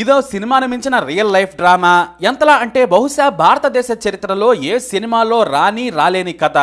ఇదో సినిమాను మించిన రియల్ లైఫ్ డ్రామా ఎంతలా అంటే బహుశా భారతదేశ చరిత్రలో ఏ సినిమాలో రాని రాలేని కథ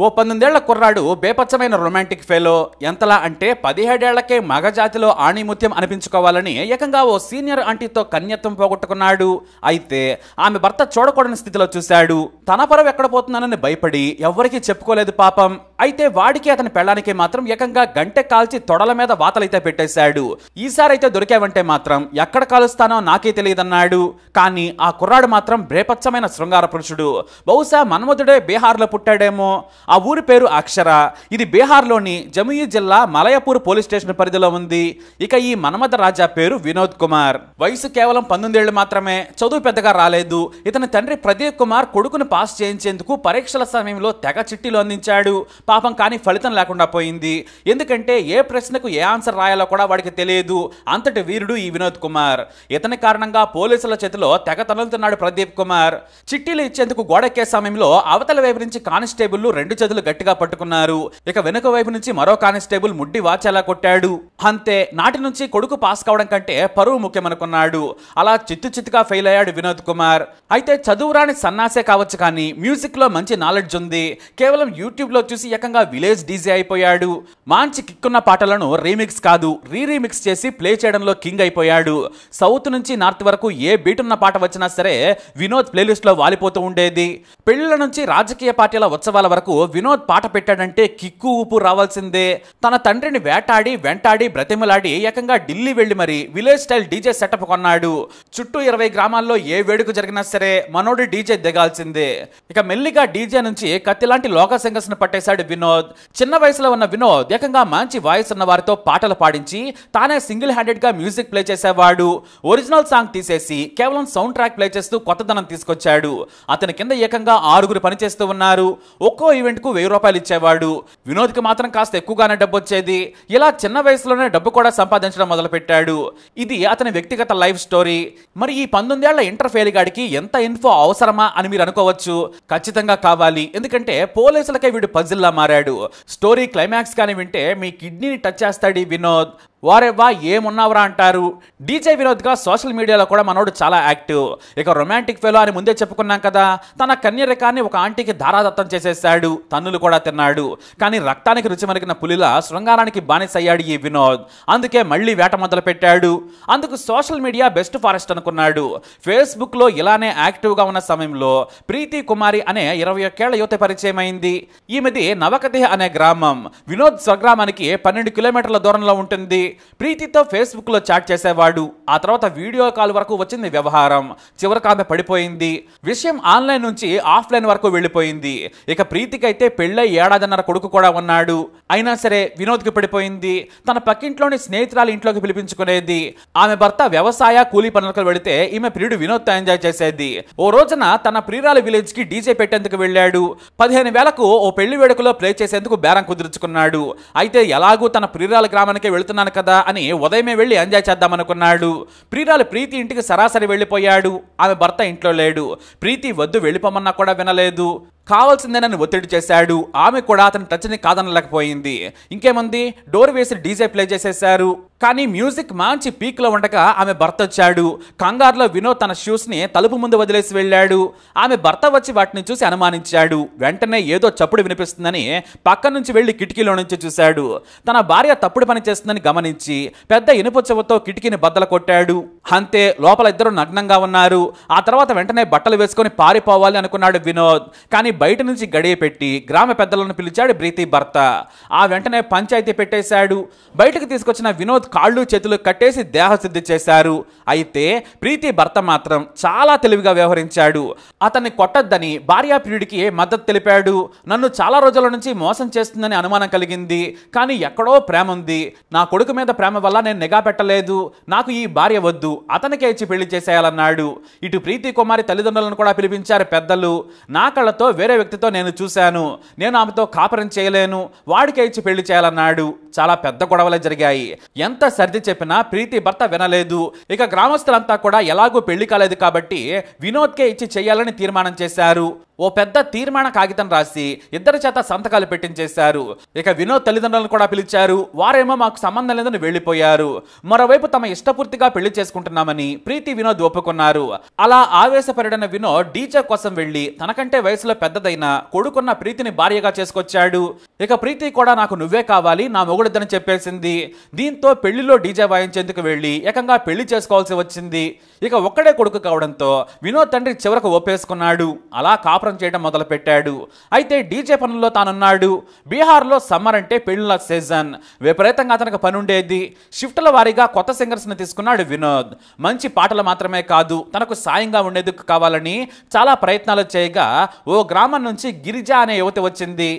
ఓ పంతొమ్మిదేళ్ల కుర్రాడు బేపచ్చమైన రొమాంటిక్ ఫెలో ఎంతలా అంటే పదిహేడేళ్లకే మగజాతిలో ఆణిముత్యం అనిపించుకోవాలని ఏకంగా ఓ సీనియర్ ఆంటీతో కన్యత్వం పోగొట్టుకున్నాడు అయితే ఆమె భర్త చూడకూడని స్థితిలో చూశాడు తన పరవ ఎక్కడ పోతున్నానని భయపడి ఎవ్వరికీ చెప్పుకోలేదు పాపం అయితే వాడికి అతని పెళ్ళానికి మాత్రం ఏకంగా గంటె కాల్చి తొడల మీద వాతలైతే పెట్టేశాడు ఈసారైతే దొరికావంటే మాత్రం ఎక్కడ కాలు స్థానం నాకే తెలియదన్నాడు కానీ ఆ కుర్రాడు మాత్రం బ్రేపచ్చమైన శృంగార పురుషుడు బహుశా మన్మధుడే బీహార్లో పుట్టాడేమో ఆ ఊరి పేరు అక్షర ఇది బీహార్లోని జముయి జిల్లా మలయపూర్ పోలీస్ స్టేషన్ పరిధిలో ఉంది ఇక ఈ మన్మథ రాజా పేరు వినోద్ కుమార్ వయసు కేవలం పంతొమ్మిదేళ్లు మాత్రమే చదువు పెద్దగా రాలేదు ఇతని తండ్రి ప్రదీప్ కుమార్ కొడుకును పాస్ చేయించేందుకు పరీక్షల సమయంలో తెగ చిట్టీలు అందించాడు పాపం కానీ ఫలితం లేకుండా పోయింది ఎందుకంటే ఏ ప్రశ్నకు ఏ ఆన్సర్ రాయాలో కూడా వాడికి తెలియదు అంతటి వీరుడు ఈ వినోద్ కుమార్ ఇతని కారణంగా పోలీసుల చేతిలో తెగ తనులుతున్నాడు ప్రదీప్ కుమార్ చిట్టీలు ఇచ్చేందుకు గోడెక్కే సమయంలో అవతల వైపు నుంచి కానిస్టేబుల్ రెండు చేతులు గట్టిగా పట్టుకున్నారు ఇక వెనుక వైపు నుంచి మరో కానిస్టేబుల్ ముడ్డి వాచేలా కొట్టాడు అంతే నాటి నుంచి కొడుకు పాస్ కావడం కంటే పరువు ముఖ్యమనుకున్నాడు అలా చిత్తు చిత్తుగా ఫెయిల్ అయ్యాడు వినోద్ కుమార్ అయితే చదువురాని సన్నాసే కావచ్చు కానీ మ్యూజిక్ లో మంచి నాలెడ్జ్ ఉంది కేవలం యూట్యూబ్ లో చూసి ఏకంగా విలేజ్ డీజే అయిపోయాడు మాంచి కిక్కున్న పాటలను రీమిక్స్ కాదు రీ రీమిక్స్ చేసి ప్లే చేయడంలో కింగ్ అయిపోయాడు సౌ సౌత్ నుంచి నార్త్ వరకు ఏ బీట్ ఉన్న పాట వచ్చినా సరే వినోద్ ప్లేలిస్ట్లో వాలిపోతూ ఉండేది పెళ్లిళ్ళ నుంచి రాజకీయ పార్టీల ఉత్సవాల వరకు వినోద్ పాట పెట్టాడంటే కిక్కు ఊపు రావాల్సిందే తన తండ్రిని వేటాడి వెంటాడి బ్రతిమలాడి ఏకంగా ఢిల్లీ వెళ్ళి మరి విలేజ్ స్టైల్ డీజే సెటప్ కొన్నాడు చుట్టూ ఇరవై గ్రామాల్లో ఏ వేడుక జరిగినా సరే మనోడి డీజే దిగాల్సిందే ఇక మెల్లిగా డీజే నుంచి కత్తిలాంటి లోక సింగర్స్ ను పట్టేశాడు వినోద్ చిన్న వయసులో ఉన్న వినోద్ ఏకంగా మంచి వాయిస్ ఉన్న వారితో పాటలు పాడించి తానే సింగిల్ హ్యాండెడ్ గా మ్యూజిక్ ప్లే చేసేవాడు ఒరిజినల్ సాంగ్ తీసేసి కేవలం సౌండ్ ట్రాక్ ప్లే చేస్తూ కొత్తదనం తీసుకొచ్చాడు అతని కింద ఏకంగా ఆరుగురు పనిచేస్తూ ఉన్నారు ఒక్కో ఈవెంట్కు వెయ్యి రూపాయలు ఇచ్చేవాడు వినోద్కి మాత్రం కాస్త ఎక్కువగానే డబ్బు వచ్చేది ఇలా చిన్న వయసులోనే డబ్బు కూడా సంపాదించడం మొదలుపెట్టాడు ఇది అతని వ్యక్తిగత లైఫ్ స్టోరీ మరి ఈ పంతొమ్మిదేళ్ల ఇంటర్ ఫెయిల్ గాడికి ఎంత ఇన్ఫో అవసరమా అని మీరు అనుకోవచ్చు ఖచ్చితంగా కావాలి ఎందుకంటే పోలీసులకే వీడు పజిల్లా మారాడు స్టోరీ క్లైమాక్స్ కానీ వింటే మీ కిడ్నీని టచ్ చేస్తాడు వినోద్ వారెవ్వా ఏమున్నావురా అంటారు డీజే వినోద్గా సోషల్ మీడియాలో కూడా మనోడు చాలా యాక్టివ్ ఇక రొమాంటిక్ ఫెలో అని ముందే చెప్పుకున్నాం కదా తన కన్యరకాన్ని ఒక ఆంటీకి ధారాదత్తం చేసేసాడు తన్నులు కూడా తిన్నాడు కానీ రక్తానికి రుచి మరిగిన పులిలా శృంగారానికి బానిసయ్యాడు ఈ వినోద్ అందుకే మళ్ళీ వేట మొదలు పెట్టాడు అందుకు సోషల్ మీడియా బెస్ట్ ఫారెస్ట్ అనుకున్నాడు ఫేస్బుక్లో ఇలానే యాక్టివ్గా ఉన్న సమయంలో ప్రీతి కుమారి అనే ఇరవై ఒక్కేళ్ల యువత పరిచయమైంది ఈమెది నవకదేహ అనే గ్రామం వినోద్ స్వగ్రామానికి పన్నెండు కిలోమీటర్ల దూరంలో ఉంటుంది ప్రీతితో ఫేస్బుక్లో చాట్ చేసేవాడు ఆ తర్వాత వీడియో కాల్ వరకు వచ్చింది వ్యవహారం చివరికి ఆమె పడిపోయింది విషయం ఆన్లైన్ నుంచి ఆఫ్లైన్ వరకు వెళ్ళిపోయింది ఇక ప్రీతికైతే పెళ్ళై ఏడాదిన్నర కొడుకు కూడా ఉన్నాడు అయినా సరే వినోద్కి పడిపోయింది తన పక్కింట్లోని స్నేహితురాలు ఇంట్లోకి పిలిపించుకునేది ఆమె భర్త వ్యవసాయ కూలీ పనులకు వెళితే ఈమె ప్రియుడు వినోద్తో ఎంజాయ్ చేసేది ఓ రోజున తన ప్రియురాల విలేజ్ కి డీజే పెట్టేందుకు వెళ్ళాడు పదిహేను వేలకు ఓ పెళ్లి వేడుకలో ప్లే చేసేందుకు బేరం కుదుర్చుకున్నాడు అయితే ఎలాగూ తన ప్రియురాల గ్రామానికి వెళుతున్నాను కదా కదా అని ఉదయమే వెళ్ళి ఎంజాయ్ చేద్దామనుకున్నాడు ప్రియురాలు ప్రీతి ఇంటికి సరాసరి వెళ్ళిపోయాడు ఆమె భర్త ఇంట్లో లేడు ప్రీతి వద్దు వెళ్ళిపోమన్నా కూడా వినలేదు కావాల్సిందేనని ఒత్తిడి చేశాడు ఆమె కూడా అతని టచ్ని కాదనలేకపోయింది ఇంకేమంది డోర్ వేసి డీజే ప్లే చేసేశారు కానీ మ్యూజిక్ మంచి పీక్లో ఉండగా ఆమె భర్త వచ్చాడు కంగారులో వినోద్ తన షూస్ని తలుపు ముందు వదిలేసి వెళ్ళాడు ఆమె భర్త వచ్చి వాటిని చూసి అనుమానించాడు వెంటనే ఏదో చప్పుడు వినిపిస్తుందని పక్క నుంచి వెళ్ళి కిటికీలో నుంచి చూశాడు తన భార్య తప్పుడు పని చేస్తుందని గమనించి పెద్ద ఇనుప చెవుతో కిటికీని బద్దల కొట్టాడు అంతే లోపల ఇద్దరు నగ్నంగా ఉన్నారు ఆ తర్వాత వెంటనే బట్టలు వేసుకొని పారిపోవాలి అనుకున్నాడు వినోద్ కానీ బయట నుంచి గడియ పెట్టి గ్రామ పెద్దలను పిలిచాడు ప్రీతి భర్త ఆ వెంటనే పంచాయతీ పెట్టేశాడు బయటకు తీసుకొచ్చిన వినోద్ కాళ్ళు చేతులు కట్టేసి దేహశుద్ధి చేశారు అయితే ప్రీతి భర్త మాత్రం చాలా తెలివిగా వ్యవహరించాడు అతన్ని కొట్టద్దని భార్యాప్రియుడికి మద్దతు తెలిపాడు నన్ను చాలా రోజుల నుంచి మోసం చేస్తుందని అనుమానం కలిగింది కానీ ఎక్కడో ప్రేమ ఉంది నా కొడుకు మీద ప్రేమ వల్ల నేను నిఘా పెట్టలేదు నాకు ఈ భార్య వద్దు అతనికే ఇచ్చి పెళ్లి చేసేయాలన్నాడు ఇటు ప్రీతి కుమారి తల్లిదండ్రులను కూడా పిలిపించారు పెద్దలు నా కళ్ళతో వేరే వ్యక్తితో నేను చూశాను నేను ఆమెతో కాపురం చేయలేను వాడికే ఇచ్చి పెళ్లి చేయాలన్నాడు చాలా పెద్ద గొడవలు జరిగాయి ఎంత సర్ది చెప్పినా ప్రీతి భర్త వినలేదు ఇక గ్రామస్తులంతా కూడా ఎలాగూ పెళ్లి కాలేదు కాబట్టి వినోద్కే ఇచ్చి చేయాలని తీర్మానం చేశారు ఓ పెద్ద తీర్మాన కాగితం రాసి ఇద్దరి చేత సంతకాలు పెట్టించేశారు ఇక వినోద్ తల్లిదండ్రులను కూడా పిలిచారు వారేమో మాకు సంబంధం లేదని వెళ్లిపోయారు మరోవైపు తమ ఇష్టపూర్తిగా పెళ్లి చేసుకుంటున్నామని ప్రీతి వినోద్ ఒప్పుకున్నారు అలా ఆవేశపడిన వినోద్ డీజే కోసం వెళ్లి తనకంటే వయసులో పెద్దదైన కొడుకున్న ప్రీతిని భార్యగా చేసుకొచ్చాడు ఇక ప్రీతి కూడా నాకు నువ్వే కావాలి నా మొగుడిద్దని చెప్పేసింది దీంతో పెళ్లిలో డీజే వాయించేందుకు వెళ్లి ఏకంగా పెళ్లి చేసుకోవాల్సి వచ్చింది ఇక ఒక్కడే కొడుకు కావడంతో వినోద్ తండ్రి చివరకు ఒప్పేసుకున్నాడు అలా కాపు వ్యాపారం చేయడం మొదలుపెట్టాడు అయితే డీజే పనుల్లో తానున్నాడు బీహార్లో సమ్మర్ అంటే పెళ్ళిళ్ళ సీజన్ విపరీతంగా అతనికి పని ఉండేది షిఫ్ట్ల వారీగా కొత్త సింగర్స్ని తీసుకున్నాడు వినోద్ మంచి పాటలు మాత్రమే కాదు తనకు సాయంగా ఉండేందుకు కావాలని చాలా ప్రయత్నాలు చేయగా ఓ గ్రామం నుంచి గిరిజ అనే యువతి వచ్చింది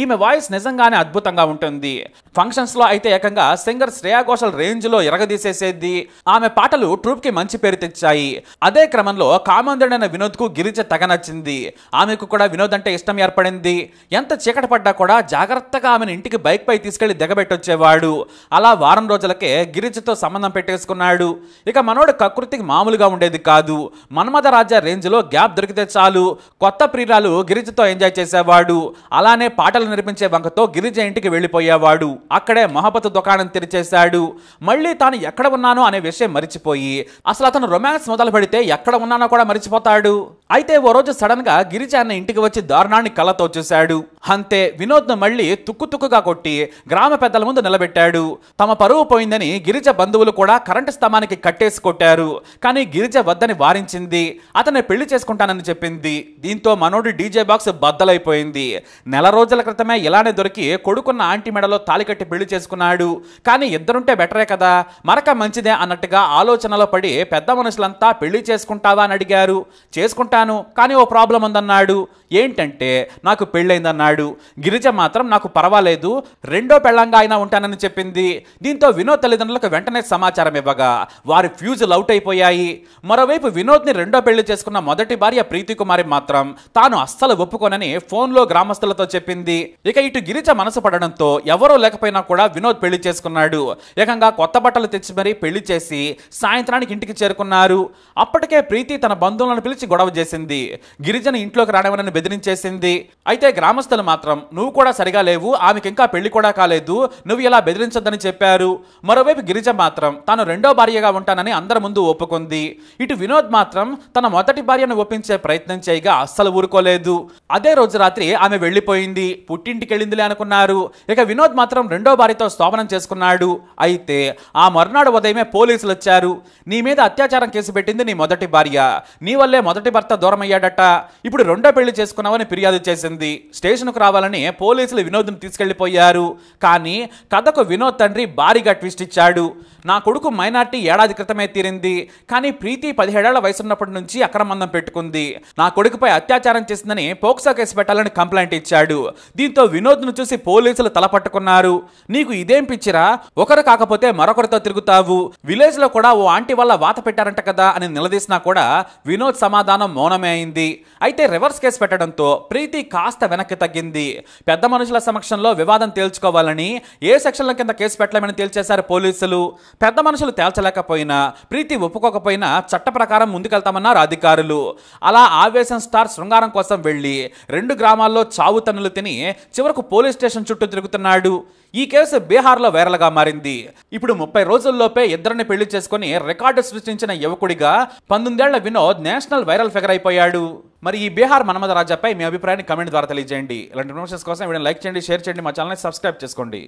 ఈమె వాయిస్ నిజంగానే అద్భుతంగా ఉంటుంది ఫంక్షన్స్ లో అయితే ఏకంగా సింగర్ శ్రేయా ఘోషల్ రేంజ్ లో ఎరగదీసేసేది ఆమె పాటలు ట్రూప్ కి మంచి పేరు తెచ్చాయి అదే క్రమంలో కామందుడైన కు గిరిజ తగ నచ్చింది ఆమెకు కూడా వినోద్ అంటే ఇష్టం ఏర్పడింది ఎంత చీకట పడ్డా కూడా జాగ్రత్తగా ఆమెను ఇంటికి బైక్ పై తీసుకెళ్లి దిగబెట్టొచ్చేవాడు అలా వారం రోజులకే గిరిజతో సంబంధం పెట్టేసుకున్నాడు ఇక మనోడు కకృతికి మామూలుగా ఉండేది కాదు రేంజ్ లో గ్యాప్ దొరికితే చాలు కొత్త ప్రియురాలు గిరిజతో ఎంజాయ్ చేసేవాడు అలానే పాటలు పాఠశాల నిర్మించే వంకతో గిరిజ ఇంటికి వెళ్ళిపోయేవాడు అక్కడే మహబత్ దుకాణం తెరిచేశాడు మళ్ళీ తాను ఎక్కడ ఉన్నానో అనే విషయం మరిచిపోయి అసలు అతను రొమాన్స్ మొదలు పెడితే ఎక్కడ ఉన్నానో కూడా మరిచిపోతాడు అయితే ఓ రోజు సడన్ గా గిరిజ అన్న ఇంటికి వచ్చి దారుణాన్ని కళ్ళతో చూశాడు అంతే ను మళ్ళీ తుక్కు తుక్కుగా కొట్టి గ్రామ పెద్దల ముందు నిలబెట్టాడు తమ పరువు పోయిందని గిరిజ బంధువులు కూడా కరెంటు స్తంభానికి కట్టేసి కొట్టారు కానీ గిరిజ వద్దని వారించింది అతన్ని పెళ్లి చేసుకుంటానని చెప్పింది దీంతో మనోడు డీజే బాక్స్ బద్దలైపోయింది నెల రోజుల క్రితమే ఇలానే దొరికి కొడుకున్న ఆంటీ మెడలో తాలికట్టి పెళ్లి చేసుకున్నాడు కానీ ఇద్దరుంటే బెటరే కదా మరక మంచిదే అన్నట్టుగా ఆలోచనలో పడి పెద్ద మనుషులంతా పెళ్లి చేసుకుంటావా అని అడిగారు చేసుకుంటాను కానీ ఓ ప్రాబ్లం ఉందన్నాడు ఏంటంటే నాకు పెళ్ళైందన్నాడు గిరిజ మాత్రం నాకు పర్వాలేదు రెండో పెళ్ళంగా అయినా ఉంటానని చెప్పింది దీంతో వినోద్ తల్లిదండ్రులకు వెంటనే సమాచారం ఇవ్వగా వారి ఫ్యూజులు అవుట్ అయిపోయాయి మరోవైపు వినోద్ని రెండో పెళ్లి చేసుకున్న మొదటి భార్య ప్రీతికుమారి మాత్రం తాను అస్సలు ఒప్పుకోనని ఫోన్లో గ్రామస్తులతో చెప్పింది ఇక ఇటు గిరిజ మనసు పడడంతో ఎవరో లేకపోయినా కూడా వినోద్ పెళ్లి చేసుకున్నాడు ఏకంగా కొత్త బట్టలు తెచ్చి మరీ పెళ్లి చేసి సాయంత్రానికి ఇంటికి చేరుకున్నారు అప్పటికే ప్రీతి తన బంధువులను పిలిచి గొడవ చేసింది గిరిజను ఇంట్లోకి రావడానికి బెదిరించేసింది అయితే గ్రామస్తులు మాత్రం నువ్వు కూడా సరిగా లేవు ఆమెకి ఇంకా పెళ్లి కూడా కాలేదు నువ్వు ఇలా బెదిరించొద్దని చెప్పారు మరోవైపు గిరిజ మాత్రం తాను రెండో భార్యగా ఉంటానని అందరి ముందు ఒప్పుకుంది ఇటు వినోద్ మాత్రం తన మొదటి భార్యను ఒప్పించే ప్రయత్నం చేయగా అస్సలు ఊరుకోలేదు అదే రోజు రాత్రి ఆమె వెళ్ళిపోయింది పుట్టింటికి వెళ్ళిందిలే అనుకున్నారు ఇక వినోద్ మాత్రం రెండో భార్యతో స్తోమనం చేసుకున్నాడు అయితే ఆ మరునాడు ఉదయమే పోలీసులు వచ్చారు నీ మీద అత్యాచారం కేసు పెట్టింది నీ మొదటి భార్య నీ వల్లే మొదటి భర్త దూరం అయ్యాడట ఇప్పుడు రెండో పెళ్లి చేసుకున్నావని ఫిర్యాదు చేసింది స్టేషన్కు రావాలని పోలీసులు వినోద్ను తీసుకెళ్లిపోయారు కానీ కథకు వినోద్ తండ్రి భారీగా ట్విస్ట్ ఇచ్చాడు నా కొడుకు మైనార్టీ ఏడాది క్రితమే తీరింది కానీ ప్రీతి పదిహేడేళ్ల వయసున్నప్పటి నుంచి అక్రమందం పెట్టుకుంది నా కొడుకుపై అత్యాచారం చేసిందని పోక్సో కేసు పెట్టాలని కంప్లైంట్ ఇచ్చాడు దీంతో వినోద్ను చూసి పోలీసులు తలపట్టుకున్నారు నీకు ఇదేం పిచ్చిరా ఒకరు కాకపోతే మరొకరితో తిరుగుతావు విలేజ్ లో కూడా ఓ ఆంటీ వల్ల వాత పెట్టారంట కదా అని నిలదీసినా కూడా వినోద్ సమాధానం మౌనమే అయింది అయితే రివర్స్ కేసు పెట్టడంతో ప్రీతి కాస్త వెనక్కి తగ్గింది పెద్ద మనుషుల సమక్షంలో వివాదం తేల్చుకోవాలని ఏ సెక్షన్ల కింద కేసు పెట్టలేమని తేల్చేశారు పోలీసులు పెద్ద మనుషులు తేల్చలేకపోయినా ప్రీతి ఒప్పుకోకపోయినా చట్ట ప్రకారం ముందుకెళ్తామన్నారు అధికారులు అలా ఆవేశం స్టార్ శృంగారం కోసం వెళ్ళి రెండు గ్రామాల్లో చావుతన్నులు తిని చివరకు పోలీస్ స్టేషన్ చుట్టూ తిరుగుతున్నాడు ఈ కేసు బీహార్లో వైరల్గా మారింది ఇప్పుడు ముప్పై రోజుల్లోపే ఇద్దరిని పెళ్లి చేసుకుని రికార్డు సృష్టించిన యువకుడిగా పంతొమ్మిదేళ్ల వినోద్ నేషనల్ వైరల్ ఫిగర్ అయిపోయాడు మరి ఈ బీహార్ మన్మథ రాజాపై మీ అభిప్రాయాన్ని కమెంట్ ద్వారా తెలియజేయండి ఇలాంటి ఇన్ఫర్మేషన్ కోసం వీడియో లైక్ చేయండి షేర్ చేయండి మా ఛానల్ని సబ్స్క్రైబ్ చేసుకోండి